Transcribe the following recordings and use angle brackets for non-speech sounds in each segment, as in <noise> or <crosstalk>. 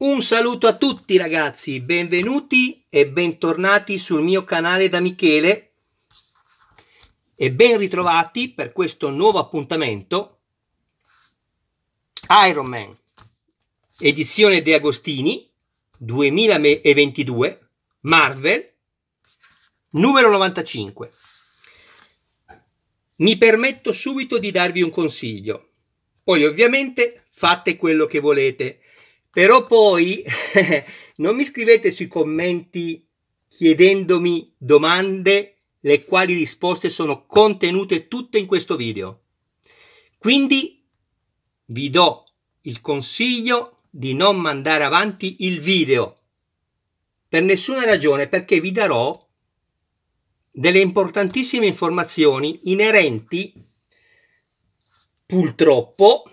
Un saluto a tutti ragazzi, benvenuti e bentornati sul mio canale da Michele e ben ritrovati per questo nuovo appuntamento Iron Man edizione De Agostini 2022 Marvel numero 95. Mi permetto subito di darvi un consiglio. Poi ovviamente fate quello che volete però poi <laughs> non mi scrivete sui commenti chiedendomi domande le quali risposte sono contenute tutte in questo video. Quindi vi do il consiglio di non mandare avanti il video per nessuna ragione perché vi darò delle importantissime informazioni inerenti purtroppo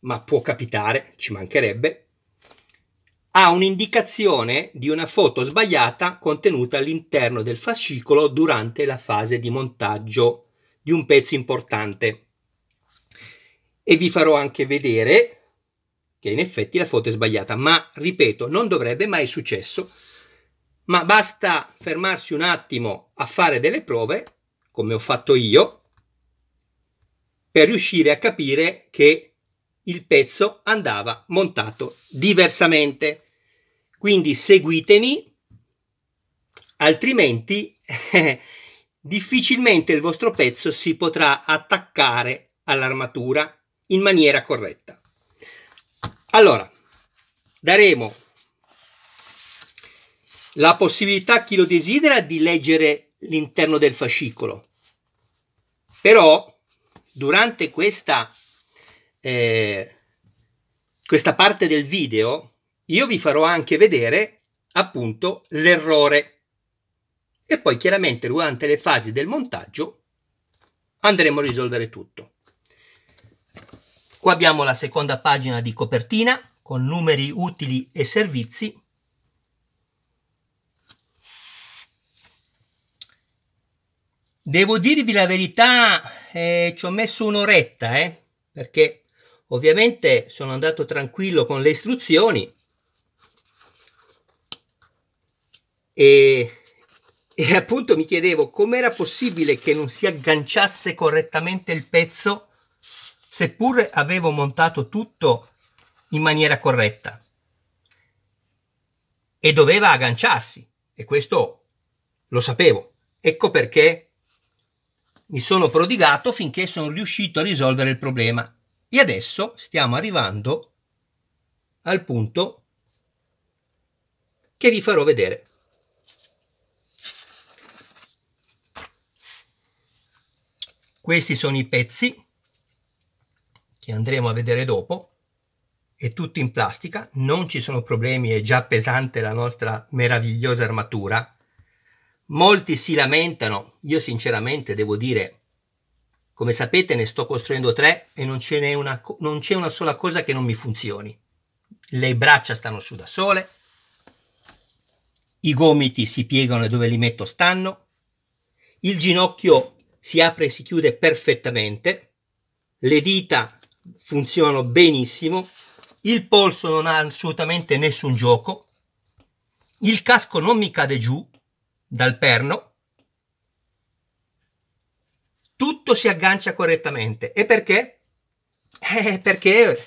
ma può capitare ci mancherebbe ha un'indicazione di una foto sbagliata contenuta all'interno del fascicolo durante la fase di montaggio di un pezzo importante. E vi farò anche vedere che in effetti la foto è sbagliata, ma ripeto, non dovrebbe mai successo, ma basta fermarsi un attimo a fare delle prove, come ho fatto io, per riuscire a capire che il pezzo andava montato diversamente. Quindi seguitemi, altrimenti <laughs> difficilmente il vostro pezzo si potrà attaccare all'armatura in maniera corretta. Allora, daremo la possibilità a chi lo desidera di leggere l'interno del fascicolo. Però durante questa, eh, questa parte del video io vi farò anche vedere appunto l'errore e poi chiaramente durante le fasi del montaggio andremo a risolvere tutto. Qua abbiamo la seconda pagina di copertina con numeri utili e servizi. Devo dirvi la verità, eh, ci ho messo un'oretta, eh, perché ovviamente sono andato tranquillo con le istruzioni E, e appunto mi chiedevo com'era possibile che non si agganciasse correttamente il pezzo, seppur avevo montato tutto in maniera corretta. E doveva agganciarsi, e questo lo sapevo. Ecco perché mi sono prodigato finché sono riuscito a risolvere il problema. E adesso stiamo arrivando al punto che vi farò vedere. Questi sono i pezzi che andremo a vedere dopo. È tutto in plastica, non ci sono problemi, è già pesante la nostra meravigliosa armatura. Molti si lamentano, io sinceramente devo dire, come sapete ne sto costruendo tre e non, ce n'è una, non c'è una sola cosa che non mi funzioni. Le braccia stanno su da sole, i gomiti si piegano e dove li metto stanno, il ginocchio si apre e si chiude perfettamente, le dita funzionano benissimo, il polso non ha assolutamente nessun gioco, il casco non mi cade giù dal perno, tutto si aggancia correttamente. E perché? Eh, perché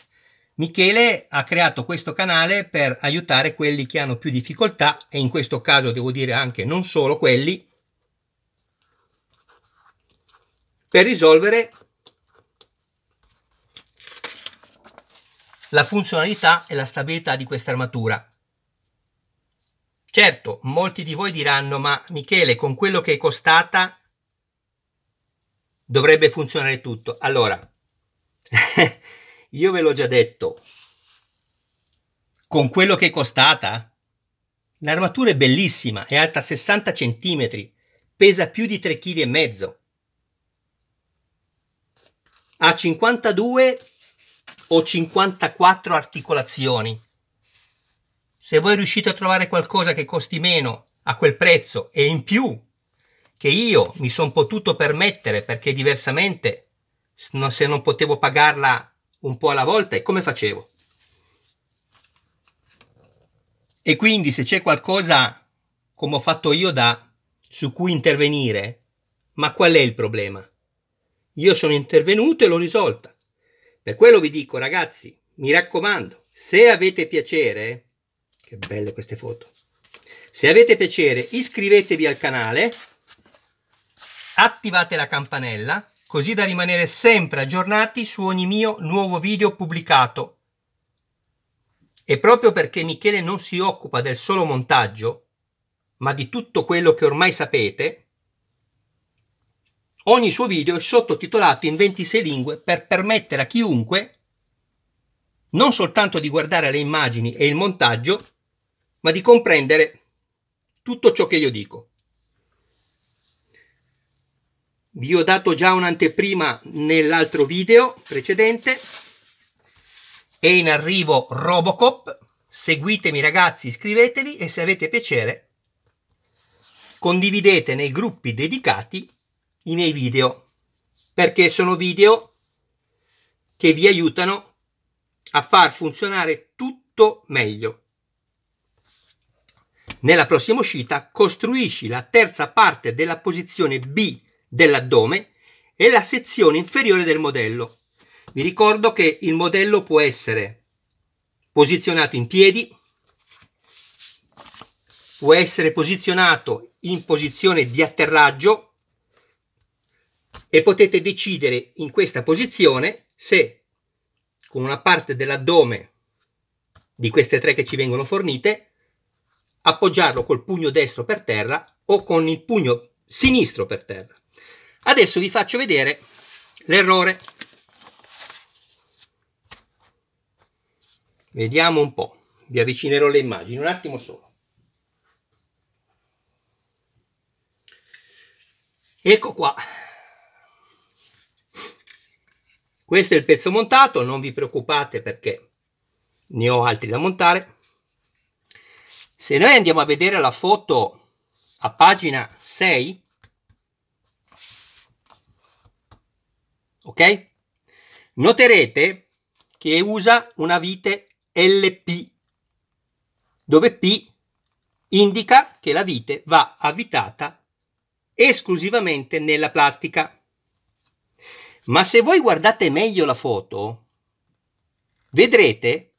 Michele ha creato questo canale per aiutare quelli che hanno più difficoltà e in questo caso devo dire anche non solo quelli, per risolvere la funzionalità e la stabilità di questa armatura. Certo, molti di voi diranno, ma Michele, con quello che è costata dovrebbe funzionare tutto. Allora, <laughs> io ve l'ho già detto, con quello che è costata, l'armatura è bellissima, è alta 60 cm, pesa più di 3,5 kg ha 52 o 54 articolazioni. Se voi riuscite a trovare qualcosa che costi meno a quel prezzo e in più che io mi sono potuto permettere perché diversamente se non potevo pagarla un po' alla volta e come facevo? E quindi se c'è qualcosa come ho fatto io da su cui intervenire, ma qual è il problema? Io sono intervenuto e l'ho risolta. Per quello vi dico, ragazzi, mi raccomando, se avete piacere, che belle queste foto, se avete piacere iscrivetevi al canale, attivate la campanella, così da rimanere sempre aggiornati su ogni mio nuovo video pubblicato. E proprio perché Michele non si occupa del solo montaggio, ma di tutto quello che ormai sapete, Ogni suo video è sottotitolato in 26 lingue per permettere a chiunque non soltanto di guardare le immagini e il montaggio, ma di comprendere tutto ciò che io dico. Vi ho dato già un'anteprima nell'altro video precedente. È in arrivo Robocop. Seguitemi ragazzi, iscrivetevi e se avete piacere condividete nei gruppi dedicati i miei video perché sono video che vi aiutano a far funzionare tutto meglio. Nella prossima uscita costruisci la terza parte della posizione B dell'addome e la sezione inferiore del modello. Vi ricordo che il modello può essere posizionato in piedi, può essere posizionato in posizione di atterraggio e potete decidere in questa posizione se con una parte dell'addome di queste tre che ci vengono fornite appoggiarlo col pugno destro per terra o con il pugno sinistro per terra. Adesso vi faccio vedere l'errore. Vediamo un po', vi avvicinerò le immagini, un attimo solo. Ecco qua, questo è il pezzo montato, non vi preoccupate perché ne ho altri da montare. Se noi andiamo a vedere la foto a pagina 6, ok? Noterete che usa una vite LP, dove P indica che la vite va avvitata esclusivamente nella plastica. Ma se voi guardate meglio la foto, vedrete,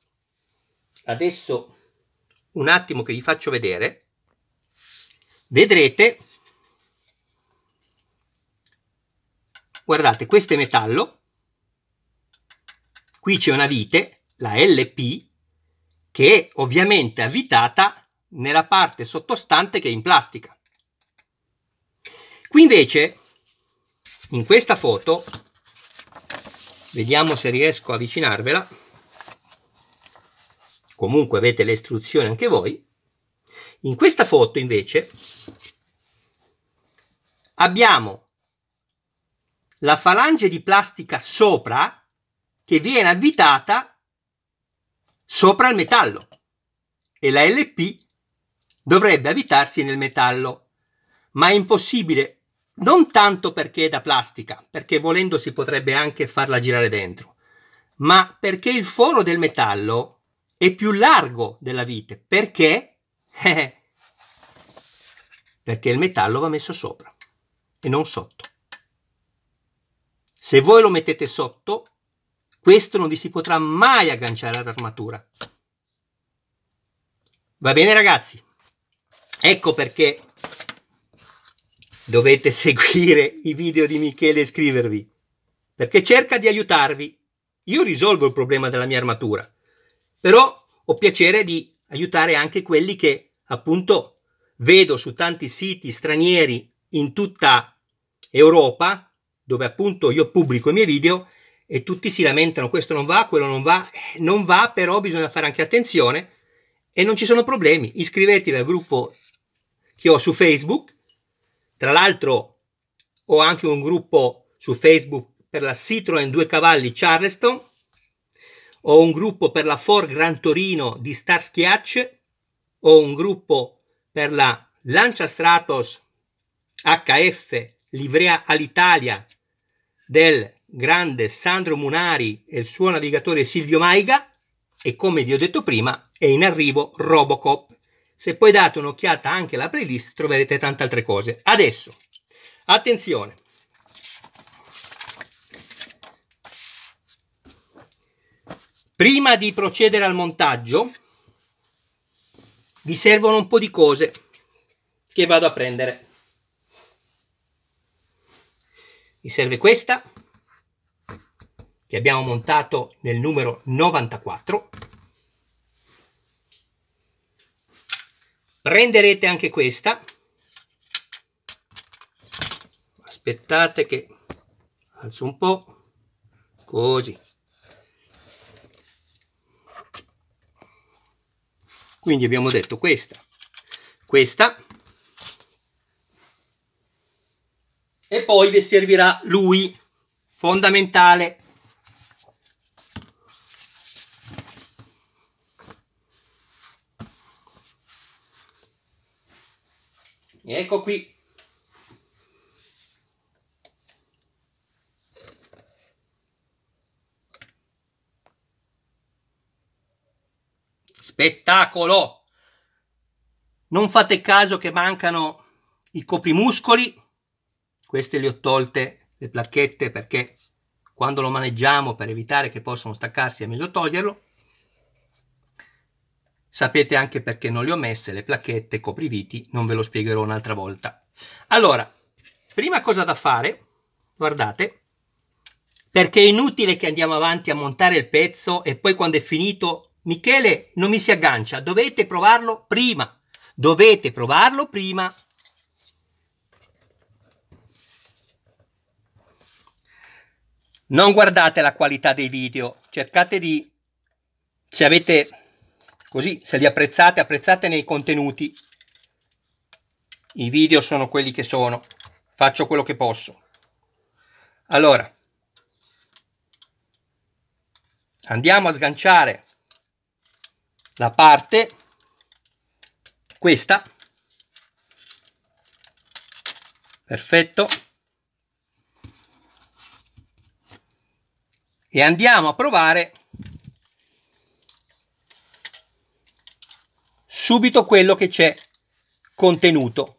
adesso un attimo che vi faccio vedere, vedrete, guardate, questo è metallo, qui c'è una vite, la LP, che è ovviamente avvitata nella parte sottostante che è in plastica. Qui invece, in questa foto, vediamo se riesco a avvicinarvela comunque avete le istruzioni anche voi in questa foto invece abbiamo la falange di plastica sopra che viene avvitata sopra il metallo e la LP dovrebbe avvitarsi nel metallo ma è impossibile non tanto perché è da plastica, perché volendo si potrebbe anche farla girare dentro, ma perché il foro del metallo è più largo della vite. Perché? Eh, perché il metallo va messo sopra e non sotto. Se voi lo mettete sotto, questo non vi si potrà mai agganciare all'armatura. Va bene ragazzi? Ecco perché Dovete seguire i video di Michele e iscrivervi, perché cerca di aiutarvi. Io risolvo il problema della mia armatura, però ho piacere di aiutare anche quelli che appunto vedo su tanti siti stranieri in tutta Europa, dove appunto io pubblico i miei video e tutti si lamentano questo non va, quello non va, eh, non va però bisogna fare anche attenzione e non ci sono problemi. Iscrivetevi al gruppo che ho su Facebook tra l'altro ho anche un gruppo su Facebook per la Citroen 2 Cavalli Charleston, ho un gruppo per la Ford Gran Torino di Starsky Hatch, ho un gruppo per la Lancia Stratos HF livrea all'Italia del grande Sandro Munari e il suo navigatore Silvio Maiga e come vi ho detto prima è in arrivo Robocop se poi date un'occhiata anche alla playlist troverete tante altre cose. Adesso, attenzione. Prima di procedere al montaggio vi servono un po' di cose che vado a prendere. Mi serve questa che abbiamo montato nel numero 94 prenderete anche questa aspettate che alzo un po' così quindi abbiamo detto questa questa e poi vi servirà lui fondamentale Ecco qui. Spettacolo! Non fate caso che mancano i coprimuscoli. Queste le ho tolte le placchette perché quando lo maneggiamo per evitare che possano staccarsi è meglio toglierlo. Sapete anche perché non le ho messe le placchette copriviti, non ve lo spiegherò un'altra volta. Allora, prima cosa da fare, guardate, perché è inutile che andiamo avanti a montare il pezzo e poi quando è finito Michele non mi si aggancia, dovete provarlo prima, dovete provarlo prima. Non guardate la qualità dei video, cercate di, se avete Così se li apprezzate, apprezzate nei contenuti. I video sono quelli che sono. Faccio quello che posso. Allora, andiamo a sganciare la parte, questa, perfetto, e andiamo a provare subito quello che c'è contenuto.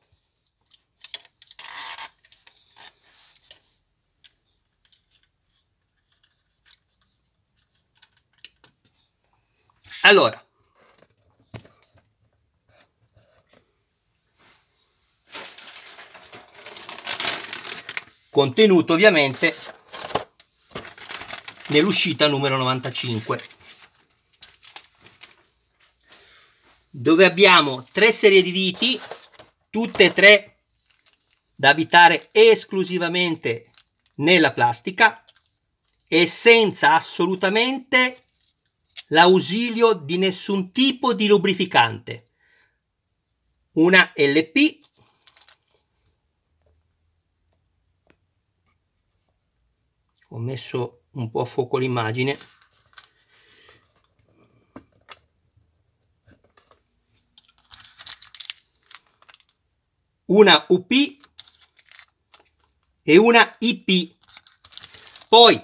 Allora, contenuto ovviamente nell'uscita numero 95. dove abbiamo tre serie di viti, tutte e tre da abitare esclusivamente nella plastica e senza assolutamente l'ausilio di nessun tipo di lubrificante. Una LP ho messo un po' a fuoco l'immagine una UP e una IP. Poi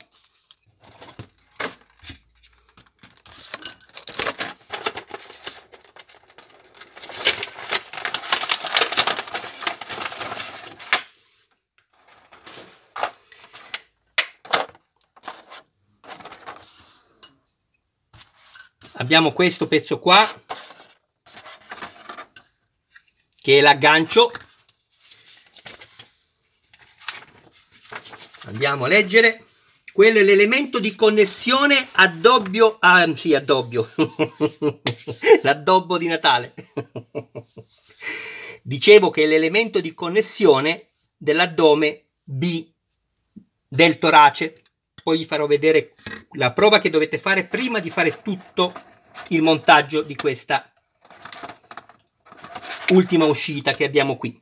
abbiamo questo pezzo qua che è l'aggancio Andiamo a leggere. Quello è l'elemento di connessione addobbio, ah, sì, addobbio, <laughs> l'addobbo di Natale. <laughs> Dicevo che è l'elemento di connessione dell'addome B del torace. Poi vi farò vedere la prova che dovete fare prima di fare tutto il montaggio di questa ultima uscita che abbiamo qui.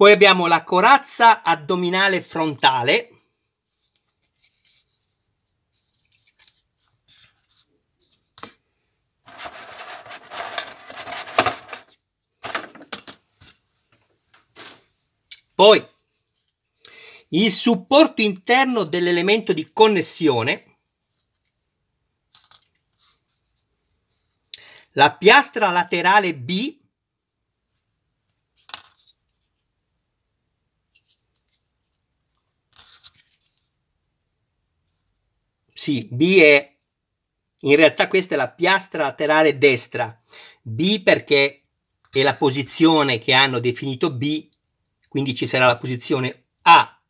Poi abbiamo la corazza addominale frontale. Poi il supporto interno dell'elemento di connessione. La piastra laterale B C, B è, in realtà questa è la piastra laterale destra, B perché è la posizione che hanno definito B, quindi ci sarà la posizione A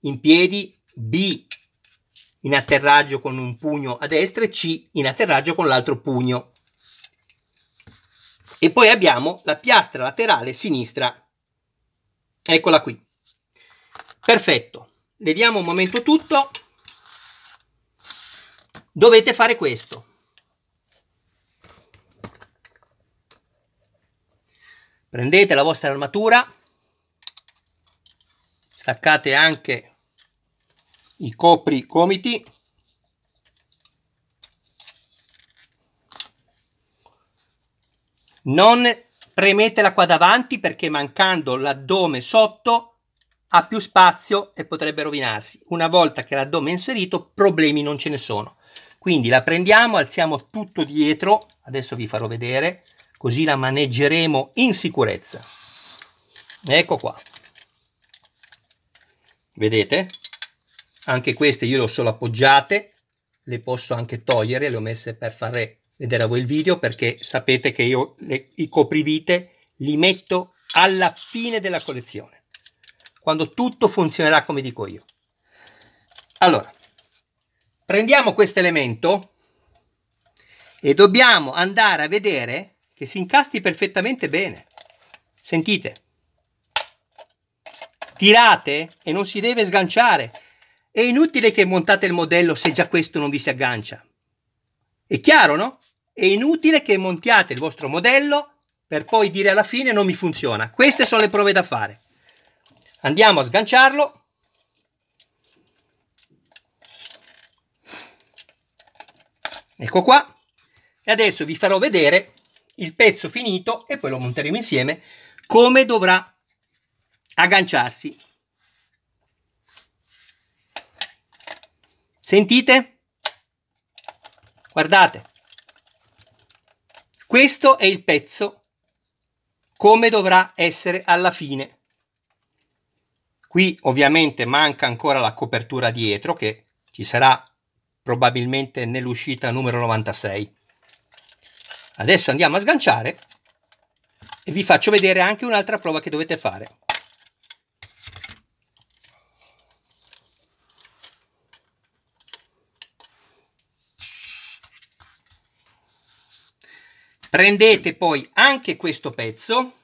in piedi, B in atterraggio con un pugno a destra e C in atterraggio con l'altro pugno. E poi abbiamo la piastra laterale sinistra, eccola qui. Perfetto, vediamo un momento tutto dovete fare questo. Prendete la vostra armatura, staccate anche i copri comiti non premetela qua davanti perché mancando l'addome sotto ha più spazio e potrebbe rovinarsi. Una volta che l'addome è inserito problemi non ce ne sono. Quindi la prendiamo, alziamo tutto dietro, adesso vi farò vedere, così la maneggeremo in sicurezza. Ecco qua. Vedete? Anche queste io le ho solo appoggiate, le posso anche togliere, le ho messe per far vedere a voi il video perché sapete che io le, i coprivite li metto alla fine della collezione, quando tutto funzionerà come dico io. Allora, Prendiamo questo elemento e dobbiamo andare a vedere che si incasti perfettamente bene. Sentite. Tirate e non si deve sganciare. È inutile che montate il modello se già questo non vi si aggancia. È chiaro, no? È inutile che montiate il vostro modello per poi dire alla fine non mi funziona. Queste sono le prove da fare. Andiamo a sganciarlo. Ecco qua. E adesso vi farò vedere il pezzo finito e poi lo monteremo insieme come dovrà agganciarsi. Sentite? Guardate. Questo è il pezzo come dovrà essere alla fine. Qui ovviamente manca ancora la copertura dietro che ci sarà probabilmente nell'uscita numero 96. Adesso andiamo a sganciare e vi faccio vedere anche un'altra prova che dovete fare. Prendete poi anche questo pezzo,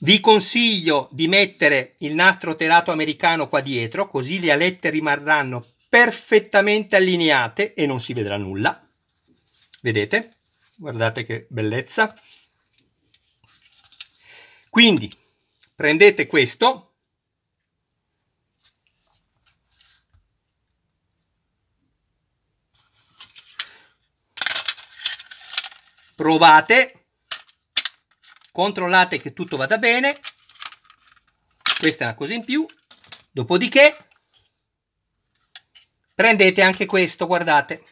vi consiglio di mettere il nastro telato americano qua dietro, così le alette rimarranno perfettamente allineate e non si vedrà nulla. Vedete? Guardate che bellezza. Quindi prendete questo, provate, controllate che tutto vada bene, questa è una cosa in più, dopodiché prendete anche questo guardate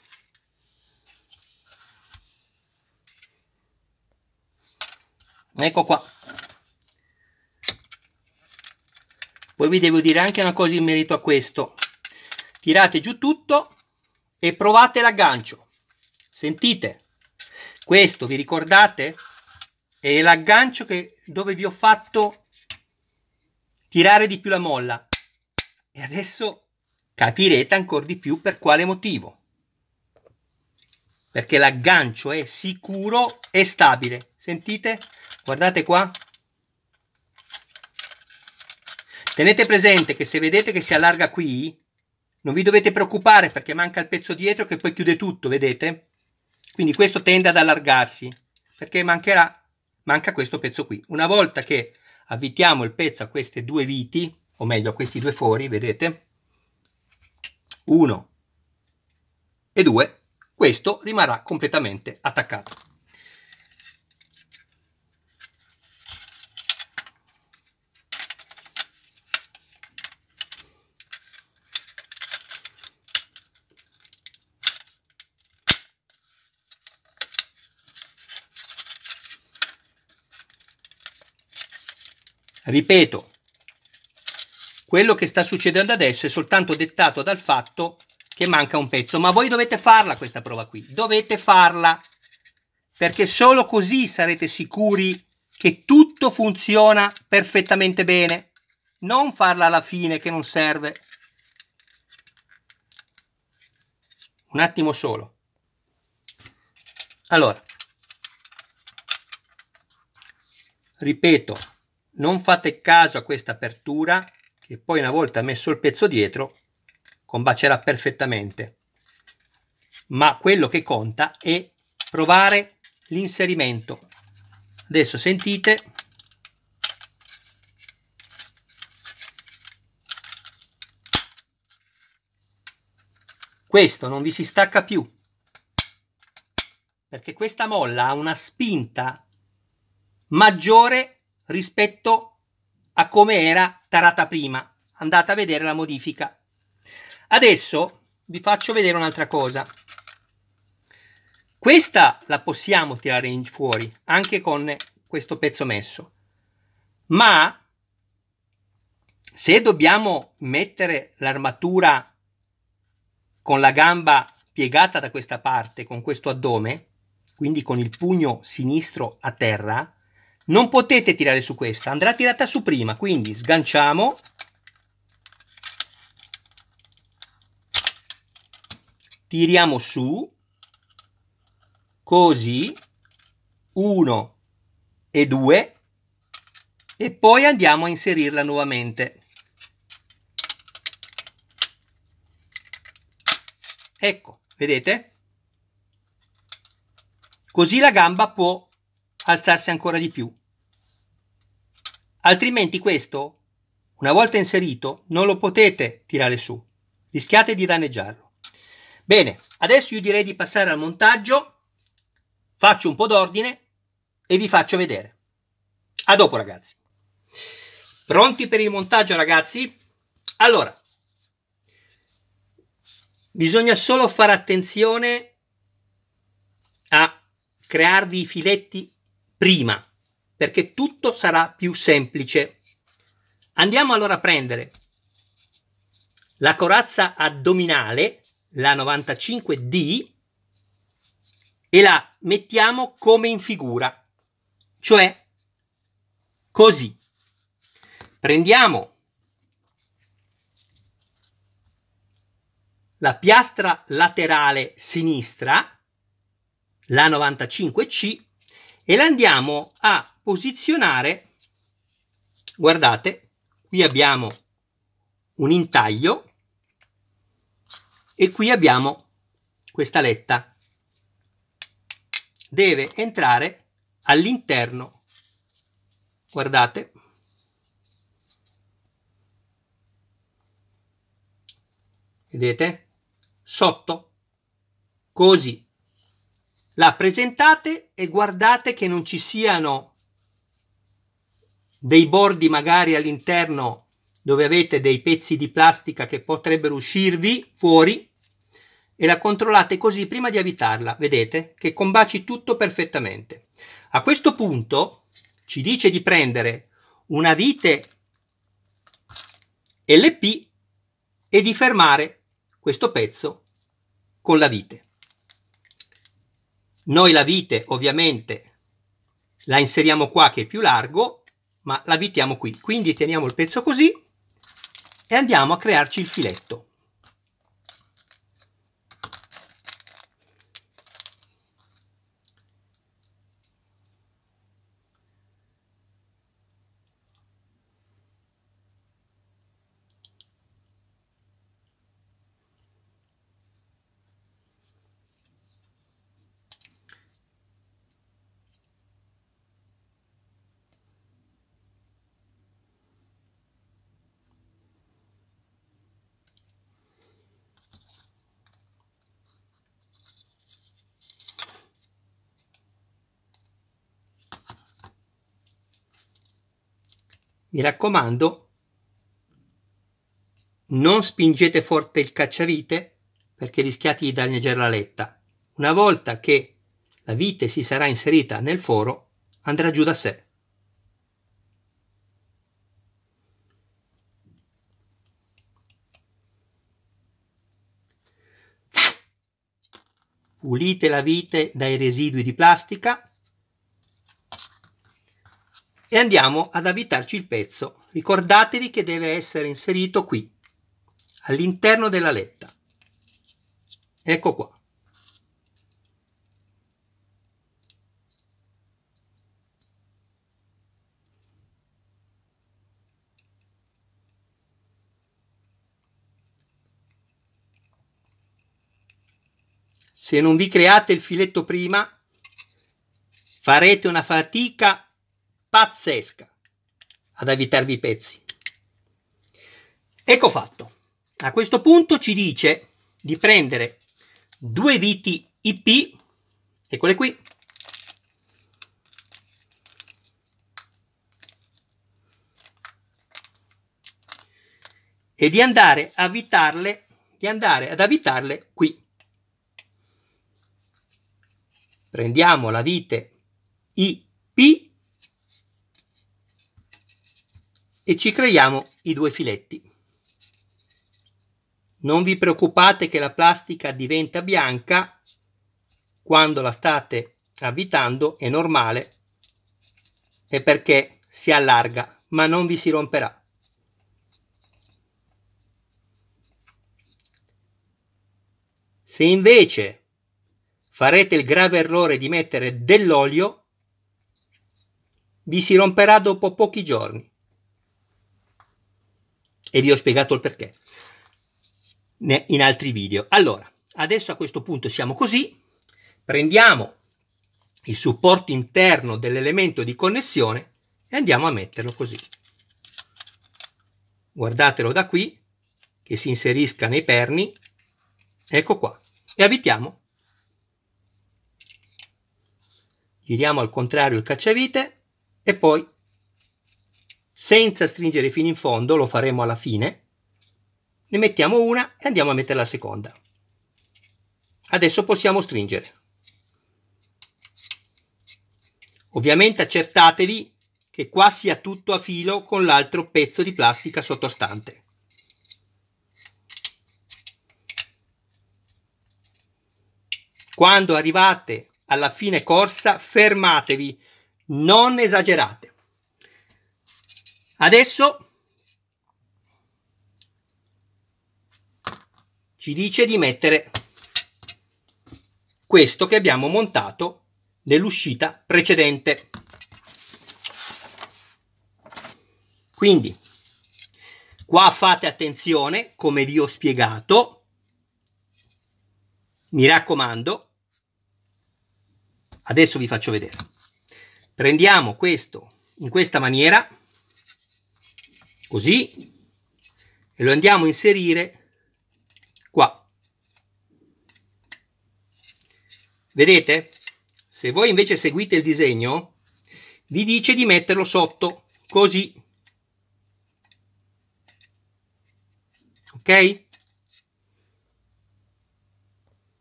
ecco qua poi vi devo dire anche una cosa in merito a questo tirate giù tutto e provate l'aggancio sentite questo vi ricordate è l'aggancio che, dove vi ho fatto tirare di più la molla e adesso Capirete ancora di più per quale motivo. Perché l'aggancio è sicuro e stabile. Sentite? Guardate qua. Tenete presente che se vedete che si allarga qui, non vi dovete preoccupare perché manca il pezzo dietro che poi chiude tutto, vedete? Quindi questo tende ad allargarsi perché mancherà, manca questo pezzo qui. Una volta che avvitiamo il pezzo a queste due viti, o meglio a questi due fori, vedete? 1 e 2, questo rimarrà completamente attaccato. Ripeto, quello che sta succedendo adesso è soltanto dettato dal fatto che manca un pezzo, ma voi dovete farla questa prova qui, dovete farla, perché solo così sarete sicuri che tutto funziona perfettamente bene, non farla alla fine che non serve. Un attimo solo. Allora, ripeto, non fate caso a questa apertura che poi una volta messo il pezzo dietro combacerà perfettamente. Ma quello che conta è provare l'inserimento. Adesso sentite questo non vi si stacca più perché questa molla ha una spinta maggiore rispetto a come era tarata prima. Andate a vedere la modifica. Adesso vi faccio vedere un'altra cosa. Questa la possiamo tirare in fuori anche con questo pezzo messo. Ma se dobbiamo mettere l'armatura con la gamba piegata da questa parte, con questo addome, quindi con il pugno sinistro a terra, non potete tirare su questa, andrà tirata su prima, quindi sganciamo, tiriamo su, così, 1 e 2, e poi andiamo a inserirla nuovamente. Ecco, vedete? Così la gamba può alzarsi ancora di più. Altrimenti questo, una volta inserito, non lo potete tirare su, rischiate di danneggiarlo. Bene, adesso io direi di passare al montaggio, faccio un po' d'ordine e vi faccio vedere. A dopo ragazzi. Pronti per il montaggio ragazzi? Allora, bisogna solo fare attenzione a crearvi i filetti prima, perché tutto sarà più semplice. Andiamo allora a prendere la corazza addominale, la 95D, e la mettiamo come in figura, cioè così. Prendiamo la piastra laterale sinistra, la 95C, e la andiamo a posizionare, guardate, qui abbiamo un intaglio e qui abbiamo questa letta. Deve entrare all'interno, guardate, vedete, sotto, così la presentate e guardate che non ci siano dei bordi magari all'interno dove avete dei pezzi di plastica che potrebbero uscirvi fuori e la controllate così prima di avvitarla, vedete che combaci tutto perfettamente. A questo punto ci dice di prendere una vite LP e di fermare questo pezzo con la vite. Noi la vite ovviamente la inseriamo qua che è più largo, ma la vitiamo qui. Quindi teniamo il pezzo così e andiamo a crearci il filetto. Mi raccomando, non spingete forte il cacciavite perché rischiate di danneggiare la letta. Una volta che la vite si sarà inserita nel foro, andrà giù da sé. Pulite la vite dai residui di plastica e andiamo ad avvitarci il pezzo. Ricordatevi che deve essere inserito qui, all'interno della letta. Ecco qua. Se non vi create il filetto prima, farete una fatica pazzesca ad evitarvi i pezzi. Ecco fatto. A questo punto ci dice di prendere due viti IP, eccole qui, e di andare, avvitarle, di andare ad avvitarle qui. Prendiamo la vite IP e ci creiamo i due filetti. Non vi preoccupate che la plastica diventa bianca quando la state avvitando, è normale, è perché si allarga ma non vi si romperà. Se invece farete il grave errore di mettere dell'olio, vi si romperà dopo pochi giorni e vi ho spiegato il perché in altri video. Allora, adesso a questo punto siamo così, prendiamo il supporto interno dell'elemento di connessione e andiamo a metterlo così. Guardatelo da qui, che si inserisca nei perni, ecco qua, e avvitiamo. Giriamo al contrario il cacciavite e poi senza stringere fino in fondo, lo faremo alla fine, ne mettiamo una e andiamo a mettere la seconda. Adesso possiamo stringere. Ovviamente accertatevi che qua sia tutto a filo con l'altro pezzo di plastica sottostante. Quando arrivate alla fine corsa fermatevi, non esagerate. Adesso ci dice di mettere questo che abbiamo montato nell'uscita precedente. Quindi, qua fate attenzione, come vi ho spiegato, mi raccomando, adesso vi faccio vedere. Prendiamo questo in questa maniera, così e lo andiamo a inserire qua vedete se voi invece seguite il disegno vi dice di metterlo sotto così ok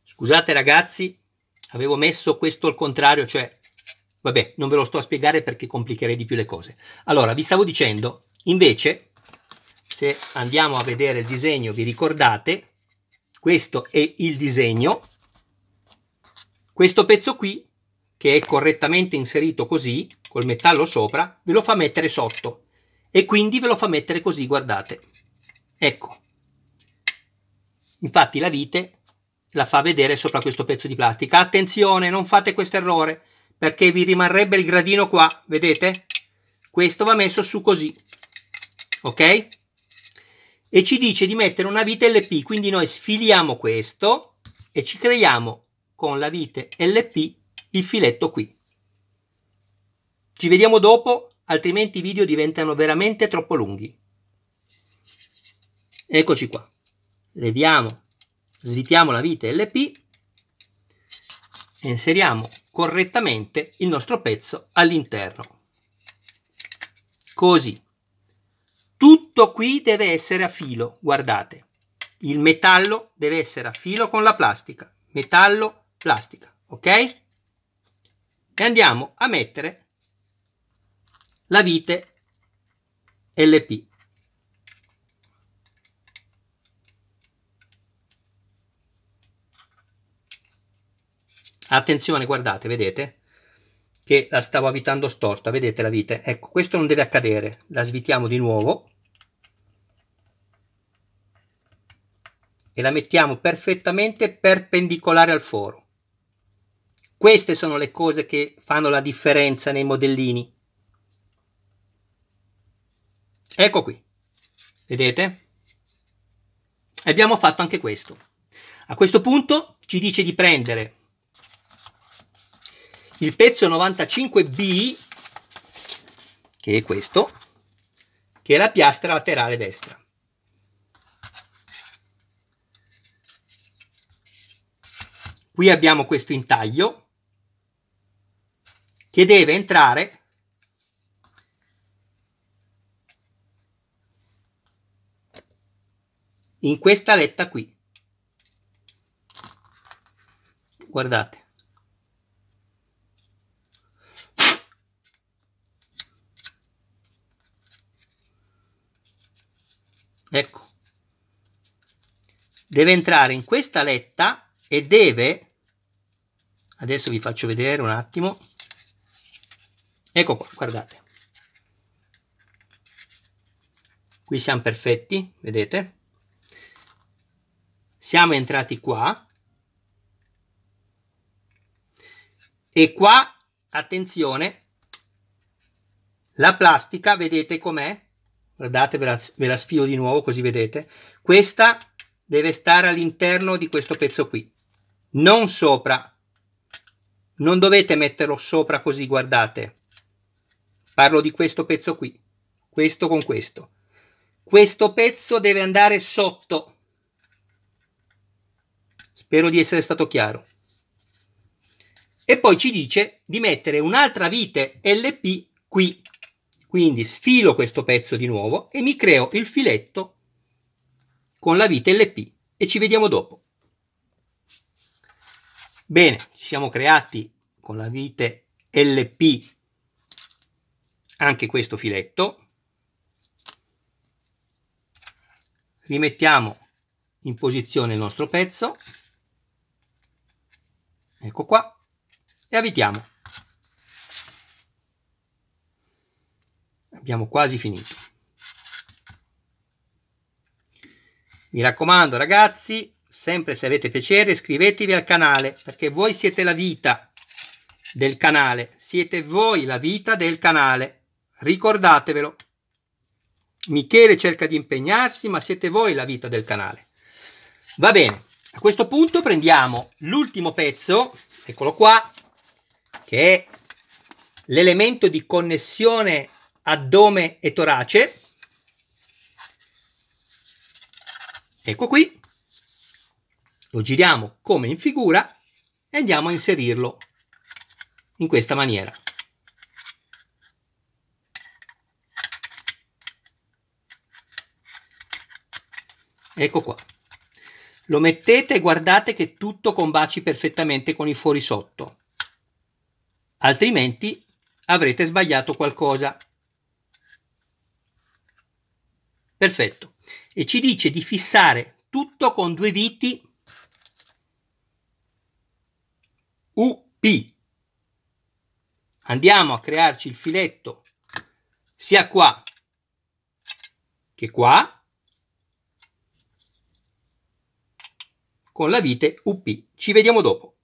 scusate ragazzi avevo messo questo al contrario cioè vabbè non ve lo sto a spiegare perché complicherei di più le cose allora vi stavo dicendo Invece, se andiamo a vedere il disegno, vi ricordate, questo è il disegno, questo pezzo qui, che è correttamente inserito così, col metallo sopra, ve lo fa mettere sotto e quindi ve lo fa mettere così, guardate. Ecco. Infatti la vite la fa vedere sopra questo pezzo di plastica. Attenzione, non fate questo errore, perché vi rimarrebbe il gradino qua, vedete? Questo va messo su così, ok? E ci dice di mettere una vite LP, quindi noi sfiliamo questo e ci creiamo con la vite LP il filetto qui. Ci vediamo dopo, altrimenti i video diventano veramente troppo lunghi. Eccoci qua. Leviamo, svitiamo la vite LP e inseriamo correttamente il nostro pezzo all'interno. Così. Tutto qui deve essere a filo, guardate. Il metallo deve essere a filo con la plastica. Metallo, plastica, ok? E andiamo a mettere la vite LP. Attenzione, guardate, vedete? che la stavo avvitando storta, vedete la vite? Ecco, questo non deve accadere, la svitiamo di nuovo e la mettiamo perfettamente perpendicolare al foro. Queste sono le cose che fanno la differenza nei modellini. Ecco qui, vedete? Abbiamo fatto anche questo. A questo punto ci dice di prendere il pezzo 95B, che è questo, che è la piastra laterale destra. Qui abbiamo questo intaglio che deve entrare in questa letta qui. Guardate. ecco, deve entrare in questa letta e deve, adesso vi faccio vedere un attimo, ecco qua, guardate, qui siamo perfetti, vedete? Siamo entrati qua e qua, attenzione, la plastica, vedete com'è? guardate ve la, ve la sfio di nuovo così vedete, questa deve stare all'interno di questo pezzo qui, non sopra, non dovete metterlo sopra così, guardate, parlo di questo pezzo qui, questo con questo, questo pezzo deve andare sotto, spero di essere stato chiaro. E poi ci dice di mettere un'altra vite LP qui quindi sfilo questo pezzo di nuovo e mi creo il filetto con la vite LP e ci vediamo dopo. Bene, ci siamo creati con la vite LP anche questo filetto. Rimettiamo in posizione il nostro pezzo. Ecco qua. E avvitiamo. abbiamo quasi finito mi raccomando ragazzi sempre se avete piacere iscrivetevi al canale perché voi siete la vita del canale siete voi la vita del canale ricordatevelo Michele cerca di impegnarsi ma siete voi la vita del canale va bene a questo punto prendiamo l'ultimo pezzo eccolo qua che è l'elemento di connessione addome e torace. Ecco qui. Lo giriamo come in figura e andiamo a inserirlo in questa maniera. Ecco qua. Lo mettete e guardate che tutto combaci perfettamente con i fuori sotto. Altrimenti avrete sbagliato qualcosa. Perfetto. E ci dice di fissare tutto con due viti UP. Andiamo a crearci il filetto sia qua che qua con la vite UP. Ci vediamo dopo.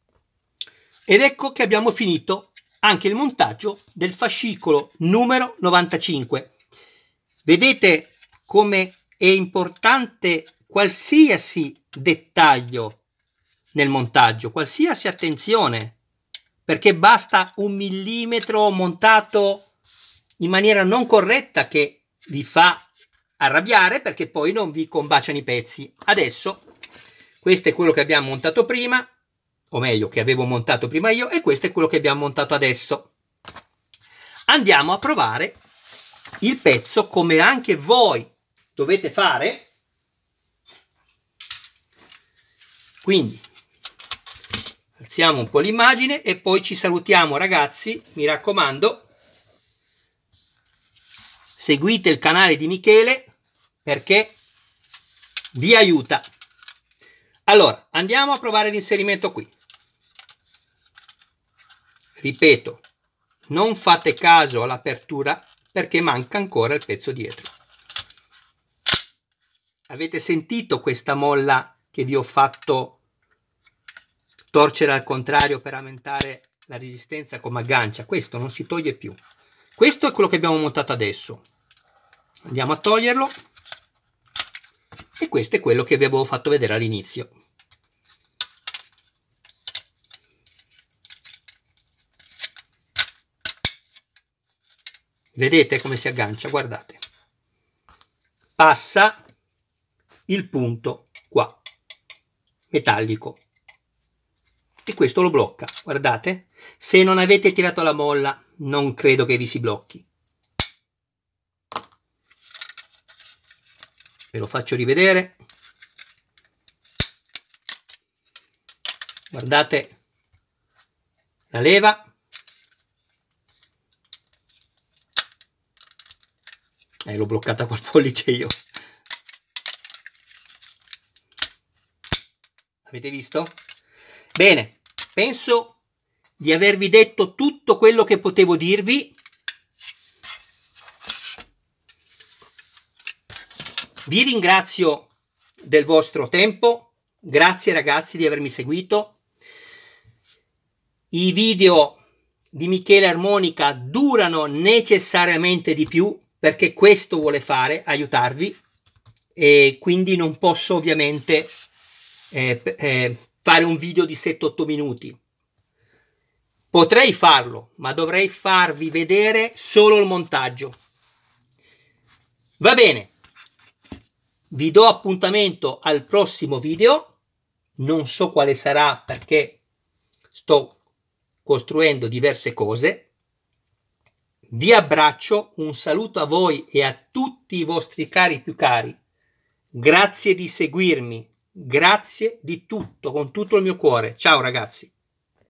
Ed ecco che abbiamo finito anche il montaggio del fascicolo numero 95. Vedete come è importante qualsiasi dettaglio nel montaggio, qualsiasi attenzione, perché basta un millimetro montato in maniera non corretta che vi fa arrabbiare perché poi non vi combaciano i pezzi. Adesso questo è quello che abbiamo montato prima, o meglio che avevo montato prima io, e questo è quello che abbiamo montato adesso. Andiamo a provare il pezzo come anche voi dovete fare. Quindi alziamo un po' l'immagine e poi ci salutiamo ragazzi, mi raccomando. Seguite il canale di Michele perché vi aiuta. Allora, andiamo a provare l'inserimento qui. Ripeto, non fate caso all'apertura perché manca ancora il pezzo dietro. Avete sentito questa molla che vi ho fatto torcere al contrario per aumentare la resistenza come aggancia? Questo non si toglie più. Questo è quello che abbiamo montato adesso. Andiamo a toglierlo. E questo è quello che vi avevo fatto vedere all'inizio. Vedete come si aggancia? Guardate. Passa il punto qua, metallico. E questo lo blocca, guardate. Se non avete tirato la molla, non credo che vi si blocchi. Ve lo faccio rivedere. Guardate la leva. Eh, l'ho bloccata col pollice io. Avete visto? Bene, penso di avervi detto tutto quello che potevo dirvi. Vi ringrazio del vostro tempo, grazie ragazzi di avermi seguito. I video di Michele Armonica durano necessariamente di più perché questo vuole fare, aiutarvi e quindi non posso ovviamente eh, eh, fare un video di 7-8 minuti. Potrei farlo, ma dovrei farvi vedere solo il montaggio. Va bene, vi do appuntamento al prossimo video, non so quale sarà perché sto costruendo diverse cose. Vi abbraccio, un saluto a voi e a tutti i vostri cari più cari. Grazie di seguirmi. Grazie di tutto, con tutto il mio cuore. Ciao ragazzi.